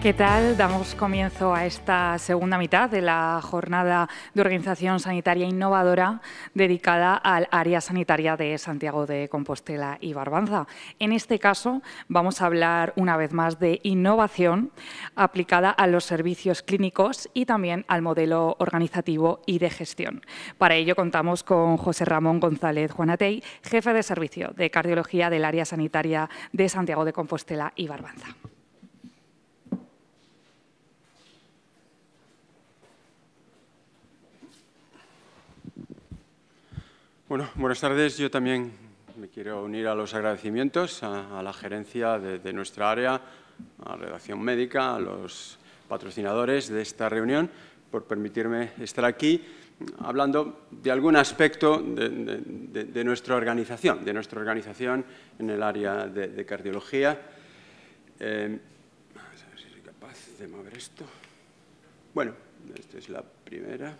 ¿Qué tal? Damos comienzo a esta segunda mitad de la jornada de organización sanitaria innovadora dedicada al área sanitaria de Santiago de Compostela y Barbanza. En este caso vamos a hablar una vez más de innovación aplicada a los servicios clínicos y también al modelo organizativo y de gestión. Para ello contamos con José Ramón González Juanatey, jefe de servicio de cardiología del área sanitaria de Santiago de Compostela y Barbanza. Bueno, buenas tardes. Yo también me quiero unir a los agradecimientos a, la gerencia de, nuestra área, a la Redacción Médica, a los patrocinadores de esta reunión por permitirme estar aquí hablando de algún aspecto de, nuestra organización, de nuestra organización en el área de, cardiología. Eh, a ver si soy capaz de mover esto. Bueno, esta es la primera.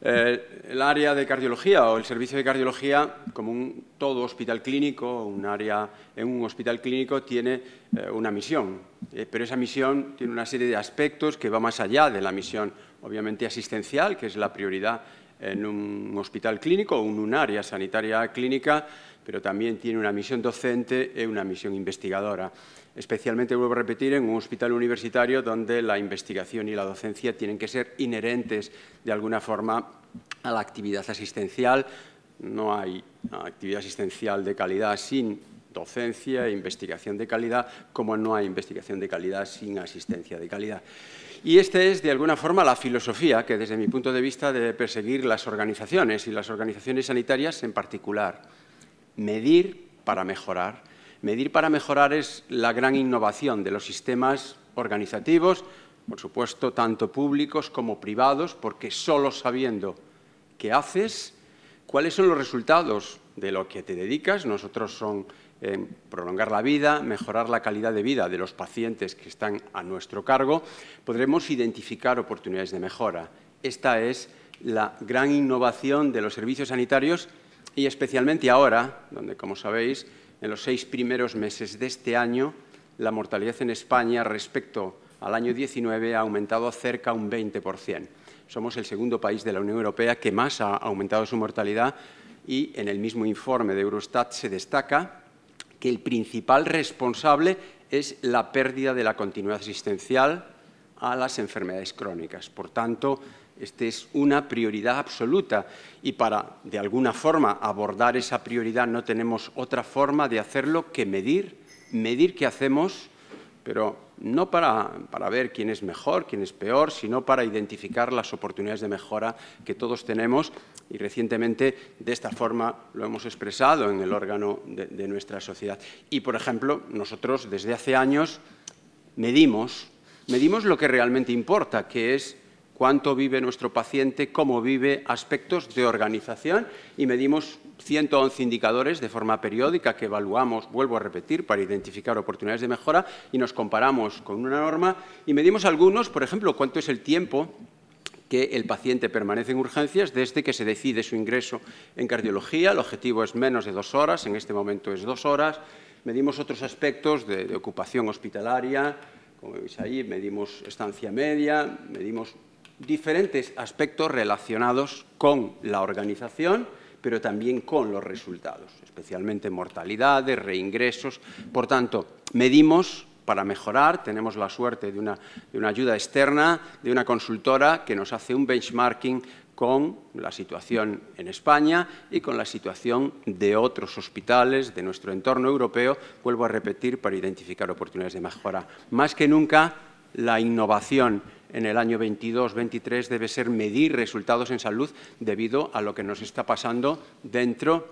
Eh, el área de cardiología o el servicio de cardiología, como un todo hospital clínico, un área en un hospital clínico tiene eh, una misión, eh, pero esa misión tiene una serie de aspectos que va más allá de la misión, obviamente asistencial, que es la prioridad en un hospital clínico o en un área sanitaria clínica, pero también tiene una misión docente y una misión investigadora. Especialmente, vuelvo a repetir, en un hospital universitario donde la investigación y la docencia tienen que ser inherentes de alguna forma a la actividad asistencial. No hay actividad asistencial de calidad sin docencia e investigación de calidad, como no hay investigación de calidad sin asistencia de calidad. Y esta es, de alguna forma, la filosofía que, desde mi punto de vista, debe perseguir las organizaciones y las organizaciones sanitarias en particular. Medir para mejorar. Medir para mejorar es la gran innovación de los sistemas organizativos, por supuesto, tanto públicos como privados, porque solo sabiendo qué haces, cuáles son los resultados de lo que te dedicas, nosotros son ...en prolongar la vida, mejorar la calidad de vida de los pacientes que están a nuestro cargo, podremos identificar oportunidades de mejora. Esta es la gran innovación de los servicios sanitarios y especialmente ahora, donde, como sabéis, en los seis primeros meses de este año, la mortalidad en España respecto al año 19 ha aumentado cerca un 20%. Somos el segundo país de la Unión Europea que más ha aumentado su mortalidad y en el mismo informe de Eurostat se destaca que el principal responsable es la pérdida de la continuidad asistencial a las enfermedades crónicas. Por tanto, esta es una prioridad absoluta y para, de alguna forma, abordar esa prioridad no tenemos otra forma de hacerlo que medir, medir qué hacemos pero no para, ver quién es mejor, quién es peor, sino para identificar las oportunidades de mejora que todos tenemos y recientemente de esta forma lo hemos expresado en el órgano de, nuestra sociedad. Y, por ejemplo, nosotros desde hace años medimos, medimos lo que realmente importa, que es cuánto vive nuestro paciente, cómo vive, aspectos de organización y medimos 111 indicadores de forma periódica que evaluamos, vuelvo a repetir, para identificar oportunidades de mejora y nos comparamos con una norma y medimos algunos, por ejemplo, cuánto es el tiempo que el paciente permanece en urgencias desde que se decide su ingreso en cardiología. El objetivo es menos de dos horas, en este momento es dos horas. Medimos otros aspectos de, ocupación hospitalaria, como veis ahí, medimos estancia media, medimos diferentes aspectos relacionados con la organización pero también con los resultados, especialmente mortalidades, reingresos. Por tanto, medimos para mejorar. Tenemos la suerte de una, de una, ayuda externa, de una consultora que nos hace un benchmarking con la situación en España y con la situación de otros hospitales de nuestro entorno europeo, vuelvo a repetir, para identificar oportunidades de mejora. Más que nunca, la innovación en el año 22-23 debe ser medir resultados en salud debido a lo que nos está pasando dentro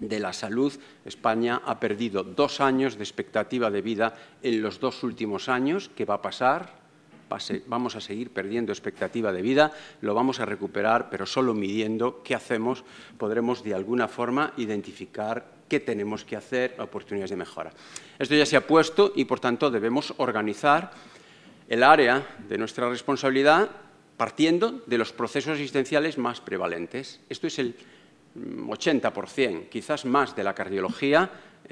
de la salud. España ha perdido dos años de expectativa de vida en los dos últimos años. ¿Qué va a pasar? vamos a seguir perdiendo expectativa de vida, lo vamos a recuperar, pero solo midiendo qué hacemos podremos de alguna forma identificar qué tenemos que hacer, oportunidades de mejora. Esto ya se ha puesto y, por tanto, debemos organizar el área de nuestra responsabilidad partiendo de los procesos asistenciales más prevalentes. Esto es el 80%, mm, quizás más de la cardiología,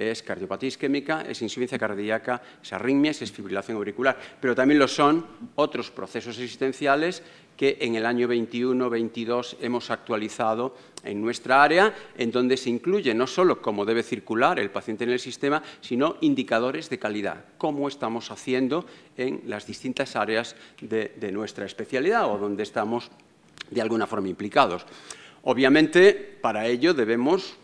es cardiopatía isquémica, es insuficiencia cardíaca, es arritmia, es fibrilación auricular. Pero también lo son otros procesos existenciales que en el año 21-22 hemos actualizado en nuestra área, en donde se incluye no solo cómo debe circular el paciente en el sistema, sino indicadores de calidad, cómo estamos haciendo en las distintas áreas de, nuestra especialidad o donde estamos de alguna forma implicados. Obviamente, para ello debemos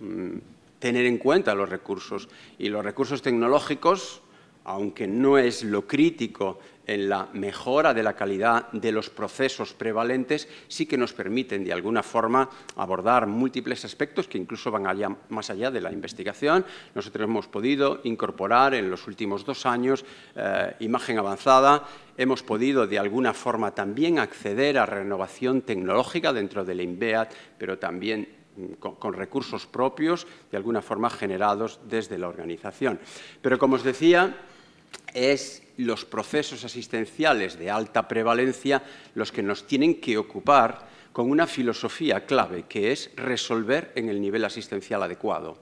mm, tener en cuenta los recursos. Y los recursos tecnológicos, aunque no es lo crítico en la mejora de la calidad de los procesos prevalentes, sí que nos permiten de alguna forma abordar múltiples aspectos que incluso van más allá de la investigación. Nosotros hemos podido incorporar en los últimos dos años eh, imagen avanzada, hemos podido de alguna forma también acceder a renovación tecnológica dentro del INVEAT, pero también con, recursos propios, de alguna forma generados desde la organización. Pero como os decía, es los procesos asistenciales de alta prevalencia los que nos tienen que ocupar con una filosofía clave, que es resolver en el nivel asistencial adecuado.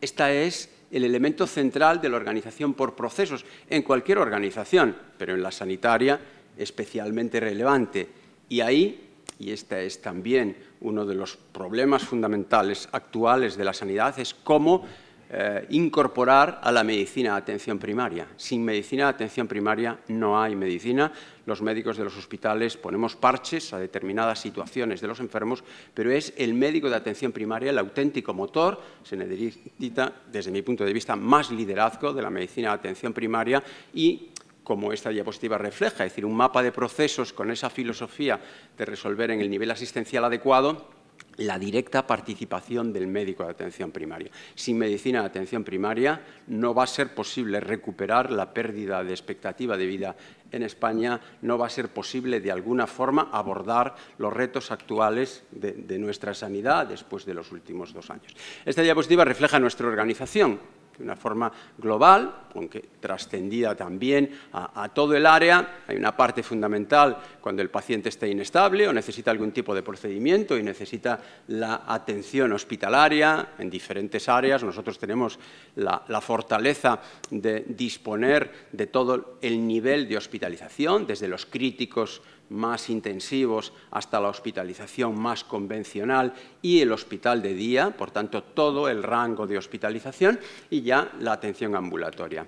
Esta es el elemento central de la organización por procesos en cualquier organización, pero en la sanitaria especialmente relevante. Y ahí y este es también uno de los problemas fundamentales actuales de la sanidad, es cómo eh, incorporar a la medicina de atención primaria. Sin medicina atención primaria no hay medicina. Los médicos de los hospitales ponemos parches a determinadas situaciones de los enfermos, pero es el médico de atención primaria el auténtico motor. Se necesita, desde mi punto de vista, más liderazgo de la medicina de atención primaria y como esta diapositiva refleja, es decir, un mapa de procesos con esa filosofía de resolver en el nivel asistencial adecuado la directa participación del médico de atención primaria. Sin medicina de atención primaria no va a ser posible recuperar la pérdida de expectativa de vida en España, no va a ser posible de alguna forma abordar los retos actuales de, de nuestra sanidad después de los últimos dos años. Esta diapositiva refleja nuestra organización de una forma global, aunque trascendida también a, todo el área. Hay una parte fundamental cuando el paciente está inestable o necesita algún tipo de procedimiento y necesita la atención hospitalaria en diferentes áreas. Nosotros tenemos la, la fortaleza de disponer de todo el nivel de hospitalización, desde los críticos más intensivos hasta la hospitalización más convencional y el hospital de día, por tanto, todo el rango de hospitalización y ya la atención ambulatoria.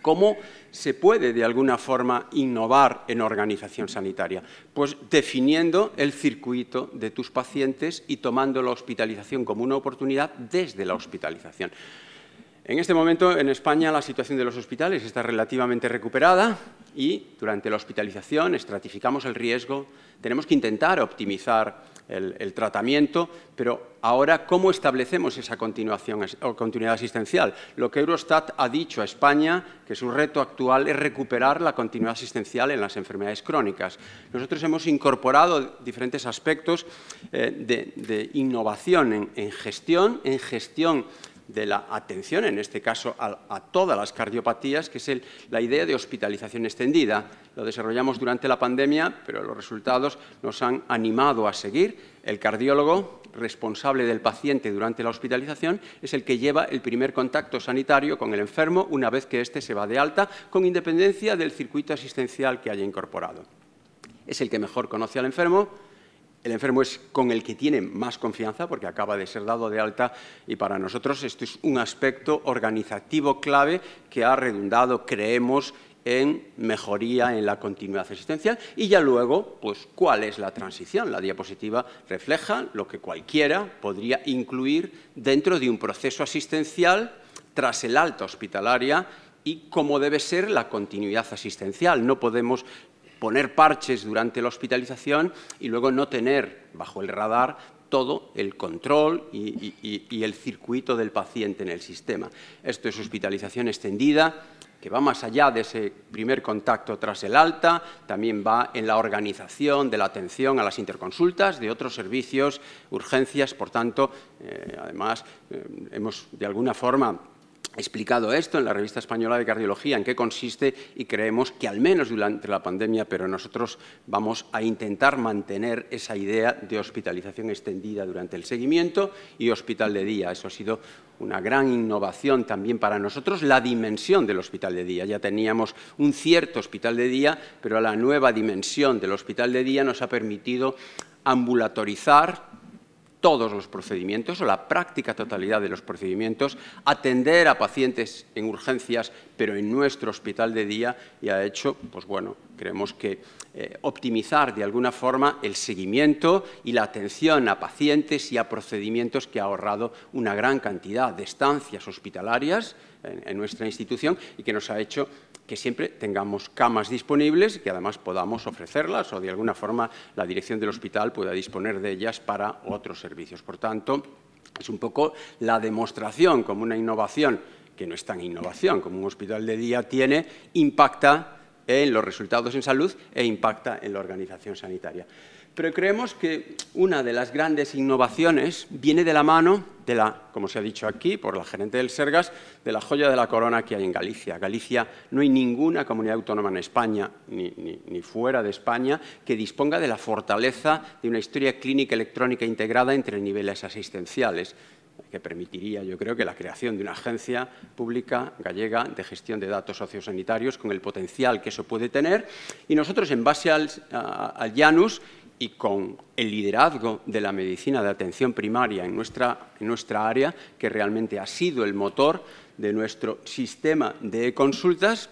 ¿Cómo se puede de alguna forma innovar en organización sanitaria? Pues definiendo el circuito de tus pacientes y tomando la hospitalización como una oportunidad desde la hospitalización. En este momento, en España, la situación de los hospitales está relativamente recuperada y durante la hospitalización estratificamos el riesgo. Tenemos que intentar optimizar el, tratamiento, pero ahora, ¿cómo establecemos esa continuación o continuidad asistencial? Lo que Eurostat ha dicho a España, que su reto actual es recuperar la continuidad asistencial en las enfermedades crónicas. Nosotros hemos incorporado diferentes aspectos eh, de, innovación en gestión, en gestión de la atención, en este caso a, todas las cardiopatías, que es la idea de hospitalización extendida. Lo desarrollamos durante la pandemia, pero los resultados nos han animado a seguir. El cardiólogo responsable del paciente durante la hospitalización es el que lleva el primer contacto sanitario con el enfermo una vez que éste se va de alta, con independencia del circuito asistencial que haya incorporado. Es el que mejor conoce al enfermo, el enfermo es con el que tiene más confianza porque acaba de ser dado de alta y para nosotros esto es un aspecto organizativo clave que ha redundado, creemos, en mejoría en la continuidad asistencial y ya luego, pues, cuál es la transición. La diapositiva refleja lo que cualquiera podría incluir dentro de un proceso asistencial tras el alta hospitalaria y cómo debe ser la continuidad asistencial. No podemos poner parches durante la hospitalización y luego no tener bajo el radar todo el control y, el circuito del paciente en el sistema. Esto es hospitalización extendida, que va más allá de ese primer contacto tras el alta, también va en la organización de la atención a las interconsultas, de otros servicios, urgencias, por tanto, eh, además, eh, hemos de alguna forma explicado esto en la revista española de cardiología, en qué consiste, y creemos que al menos durante la pandemia, pero nosotros vamos a intentar mantener esa idea de hospitalización extendida durante el seguimiento y hospital de día. Eso ha sido una gran innovación también para nosotros, la dimensión del hospital de día. Ya teníamos un cierto hospital de día, pero la nueva dimensión del hospital de día nos ha permitido ambulatorizar todos los procedimientos o la práctica totalidad de los procedimientos, atender a pacientes en urgencias, pero en nuestro hospital de día, y ha hecho, pues bueno, creemos que eh, optimizar de alguna forma el seguimiento y la atención a pacientes y a procedimientos que ha ahorrado una gran cantidad de estancias hospitalarias en nuestra institución y que nos ha hecho que siempre tengamos camas disponibles y que además podamos ofrecerlas o de alguna forma la dirección del hospital pueda disponer de ellas para otros servicios. Por tanto, es un poco la demostración como una innovación, que no es tan innovación como un hospital de día tiene, impacta en los resultados en salud e impacta en la organización sanitaria pero creemos que una de las grandes innovaciones viene de la mano de la, como se ha dicho aquí por la gerente del Sergas, de la joya de la corona que hay en Galicia. Galicia no hay ninguna comunidad autónoma en España, ni, fuera de España, que disponga de la fortaleza de una historia clínica electrónica integrada entre niveles asistenciales que permitiría, yo creo, que la creación de una agencia pública gallega de gestión de datos sociosanitarios con el potencial que eso puede tener. Y nosotros, en base al, al Janus y con el liderazgo de la medicina de atención primaria en nuestra, en nuestra área, que realmente ha sido el motor de nuestro sistema de consultas.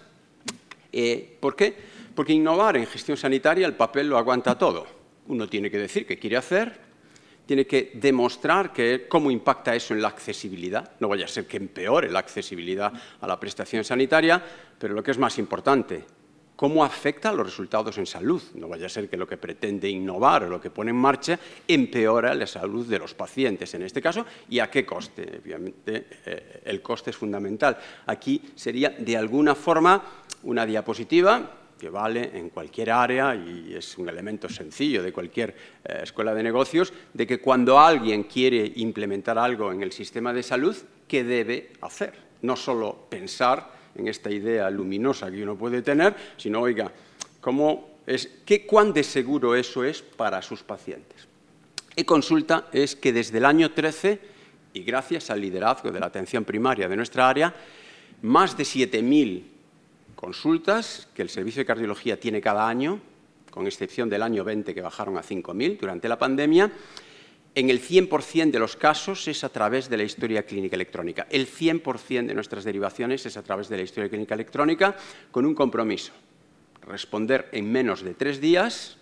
Eh, ¿Por qué? Porque innovar en gestión sanitaria el papel lo aguanta todo. Uno tiene que decir qué quiere hacer, tiene que demostrar cómo impacta eso en la accesibilidad. No vaya a ser que empeore la accesibilidad a la prestación sanitaria, pero lo que es más importante, cómo afecta a los resultados en salud. No vaya a ser que lo que pretende innovar o lo que pone en marcha empeora la salud de los pacientes en este caso y a qué coste. Obviamente eh, el coste es fundamental. Aquí sería de alguna forma una diapositiva que vale en cualquier área y es un elemento sencillo de cualquier eh, escuela de negocios, de que cuando alguien quiere implementar algo en el sistema de salud, ¿qué debe hacer? No solo pensar en esta idea luminosa que uno puede tener, sino, oiga, ¿cuán de seguro eso es para sus pacientes? Y consulta es que desde el año 13, y gracias al liderazgo de la atención primaria de nuestra área, más de 7.000 consultas que el Servicio de Cardiología tiene cada año, con excepción del año 20 que bajaron a 5.000 durante la pandemia, en el 100% de los casos es a través de la historia clínica electrónica. El 100% de nuestras derivaciones es a través de la historia clínica electrónica con un compromiso. Responder en menos de tres días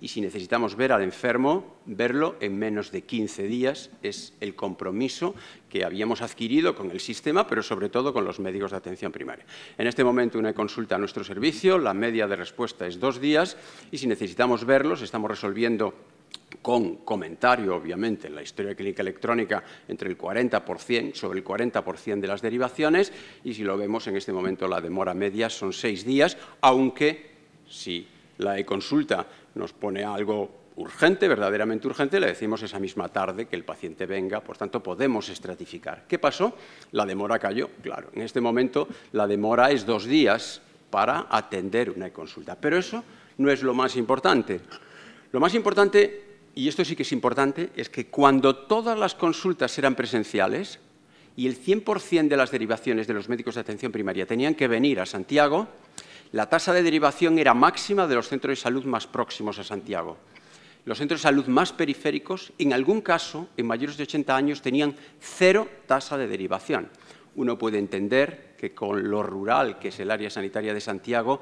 y si necesitamos ver al enfermo, verlo en menos de 15 días es el compromiso que habíamos adquirido con el sistema, pero sobre todo con los médicos de atención primaria. En este momento una consulta a nuestro servicio, la media de respuesta es dos días y si necesitamos verlos, estamos resolviendo con comentario, obviamente, en la historia clínica electrónica, entre el 40%, sobre el 40% de las derivaciones, y si lo vemos en este momento la demora media son seis días, aunque si la e-consulta nos pone algo urgente, verdaderamente urgente, le decimos esa misma tarde que el paciente venga, por tanto podemos estratificar. ¿Qué pasó? La demora cayó, claro. En este momento la demora es dos días para atender una e consulta. Pero eso no es lo más importante. Lo más importante y esto sí que es importante, es que cuando todas las consultas eran presenciales y el 100% de las derivaciones de los médicos de atención primaria tenían que venir a Santiago, la tasa de derivación era máxima de los centros de salud más próximos a Santiago. Los centros de salud más periféricos, en algún caso, en mayores de 80 años, tenían cero tasa de derivación. Uno puede entender que con lo rural que es el área sanitaria de Santiago,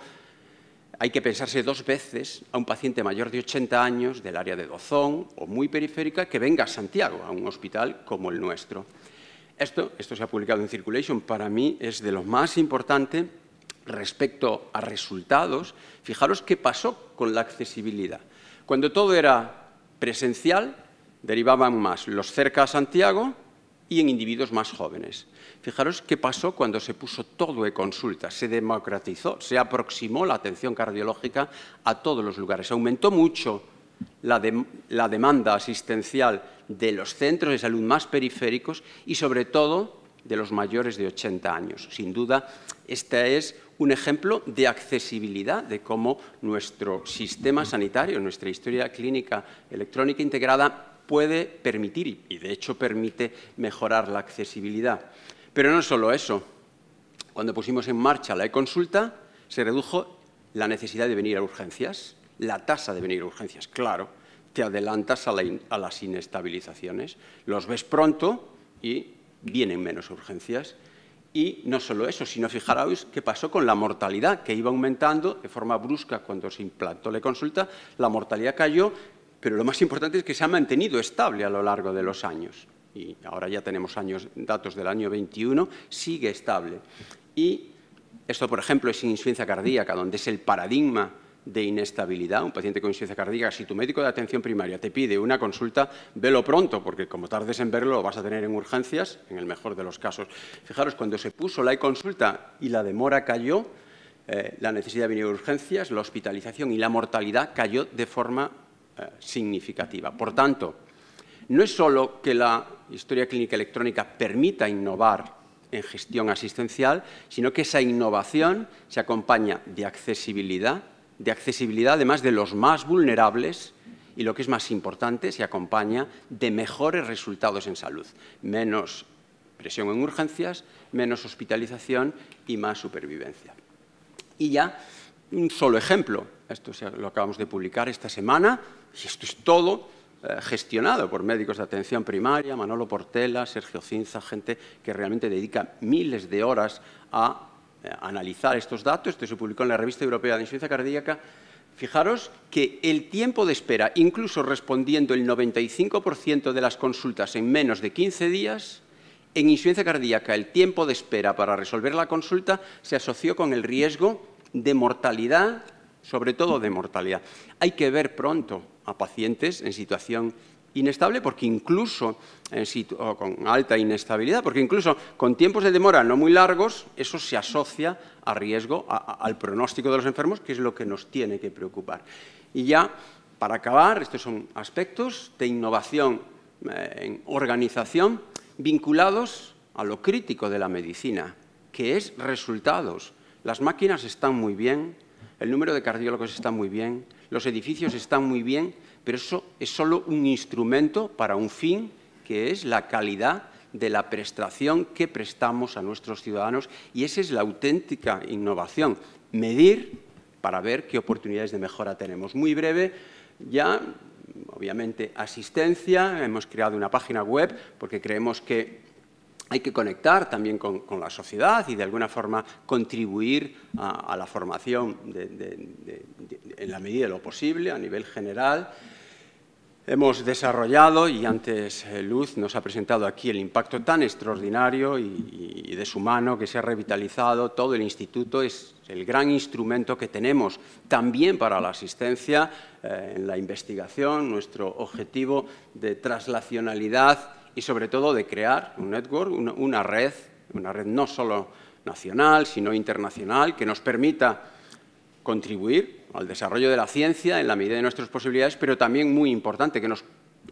hay que pensarse dos veces a un paciente mayor de 80 años del área de Dozón o muy periférica que venga a Santiago, a un hospital como el nuestro. Esto, esto se ha publicado en Circulation, para mí es de lo más importante respecto a resultados. Fijaros qué pasó con la accesibilidad. Cuando todo era presencial, derivaban más los cerca a Santiago y en individuos más jóvenes. Fijaros qué pasó cuando se puso todo de consulta se democratizó, se aproximó la atención cardiológica a todos los lugares. Aumentó mucho la, la demanda asistencial de los centros de salud más periféricos y, sobre todo, de los mayores de 80 años. Sin duda, este es un ejemplo de accesibilidad, de cómo nuestro sistema sanitario, nuestra historia clínica electrónica integrada puede permitir, y de hecho permite, mejorar la accesibilidad. Pero no solo eso. Cuando pusimos en marcha la e-consulta, se redujo la necesidad de venir a urgencias, la tasa de venir a urgencias, claro. Te adelantas a, las inestabilizaciones, los ves pronto y vienen menos urgencias. Y no solo eso, sino fijaros qué pasó con la mortalidad, que iba aumentando de forma brusca cuando se implantó la consulta, la mortalidad cayó pero lo más importante es que se ha mantenido estable a lo largo de los años. Y ahora ya tenemos datos del año 21, sigue estable. Y esto, por ejemplo, es insuficiencia cardíaca, donde es el paradigma de inestabilidad. Un paciente con insuficiencia cardíaca, si tu médico de atención primaria te pide una consulta, velo pronto, porque como tardes en verlo, lo vas a tener en urgencias, en el mejor de los casos. Fijaros, cuando se puso la e-consulta y la demora cayó, eh, la necesidad de venir a urgencias, la hospitalización y la mortalidad cayó de forma eh, significativa. Por tanto, no es solo que la historia clínica electrónica permita innovar en gestión asistencial, sino que esa innovación se acompaña de accesibilidad, de accesibilidad además de los más vulnerables y lo que es más importante, se acompaña de mejores resultados en salud, menos presión en urgencias, menos hospitalización y más supervivencia. Y ya un solo ejemplo. Esto lo acabamos de publicar esta semana y esto es todo eh, gestionado por médicos de atención primaria, Manolo Portela, Sergio Cinza, gente que realmente dedica miles de horas a eh, analizar estos datos. Esto se publicó en la Revista Europea de Insuficiencia Cardíaca. Fijaros que el tiempo de espera, incluso respondiendo el 95% de las consultas en menos de 15 días, en insuficiencia cardíaca el tiempo de espera para resolver la consulta se asoció con el riesgo de mortalidad, sobre todo de mortalidad. Hay que ver pronto a pacientes en situación inestable, porque incluso eh, con alta inestabilidad, porque incluso con tiempos de demora no muy largos, eso se asocia a riesgo, al pronóstico de los enfermos, que es lo que nos tiene que preocupar. Y ya, para acabar, estos son aspectos de innovación eh, en organización vinculados a lo crítico de la medicina, que es resultados, las máquinas están muy bien, el número de cardiólogos está muy bien, los edificios están muy bien, pero eso es solo un instrumento para un fin, que es la calidad de la prestación que prestamos a nuestros ciudadanos y esa es la auténtica innovación, medir para ver qué oportunidades de mejora tenemos. Muy breve, ya obviamente asistencia, hemos creado una página web porque creemos que hay que conectar también con, la sociedad y de alguna forma contribuir a, la formación en la medida de lo posible a nivel general. Hemos desarrollado, y antes eh, Luz nos ha presentado aquí el impacto tan extraordinario y, de su mano que se ha revitalizado todo el instituto, es el gran instrumento que tenemos también para la asistencia eh, en la investigación, nuestro objetivo de traslacionalidad y sobre todo de crear un network, una, red, una red no solo nacional, sino internacional, que nos permita contribuir al desarrollo de la ciencia en la medida de nuestras posibilidades, pero también muy importante, que nos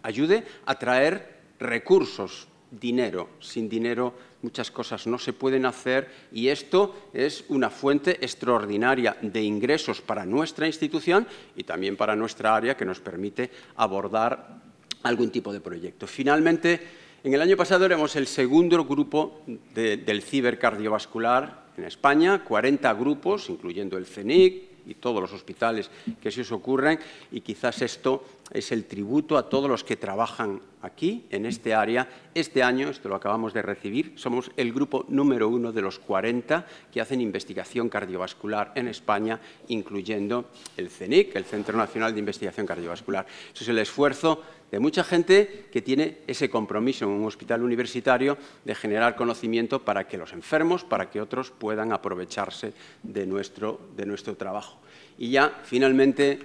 ayude a traer recursos, dinero. Sin dinero muchas cosas no se pueden hacer y esto es una fuente extraordinaria de ingresos para nuestra institución y también para nuestra área que nos permite abordar algún tipo de proyecto. Finalmente, en el año pasado éramos el segundo grupo del cibercardiovascular en España, 40 grupos, incluyendo el CENIC, y todos los hospitales que se os ocurren y quizás esto es el tributo a todos los que trabajan aquí, en este área. Este año, esto lo acabamos de recibir, somos el grupo número uno de los 40 que hacen investigación cardiovascular en España, incluyendo el CENIC, el Centro Nacional de Investigación Cardiovascular. Eso es el esfuerzo mucha gente que tiene ese compromiso en un hospital universitario de generar conocimiento para que los enfermos, para que otros puedan aprovecharse de nuestro, de nuestro trabajo. Y ya, finalmente,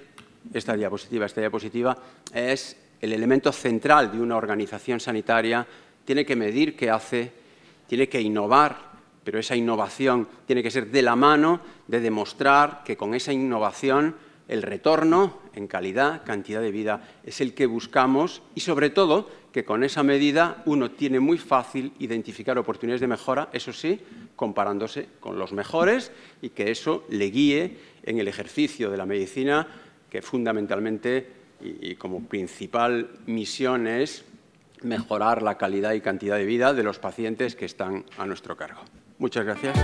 esta diapositiva, esta diapositiva es el elemento central de una organización sanitaria, tiene que medir qué hace, tiene que innovar, pero esa innovación tiene que ser de la mano de demostrar que con esa innovación el retorno en calidad, cantidad de vida es el que buscamos y sobre todo que con esa medida uno tiene muy fácil identificar oportunidades de mejora, eso sí, comparándose con los mejores y que eso le guíe en el ejercicio de la medicina que fundamentalmente y, como principal misión es mejorar la calidad y cantidad de vida de los pacientes que están a nuestro cargo. Muchas gracias.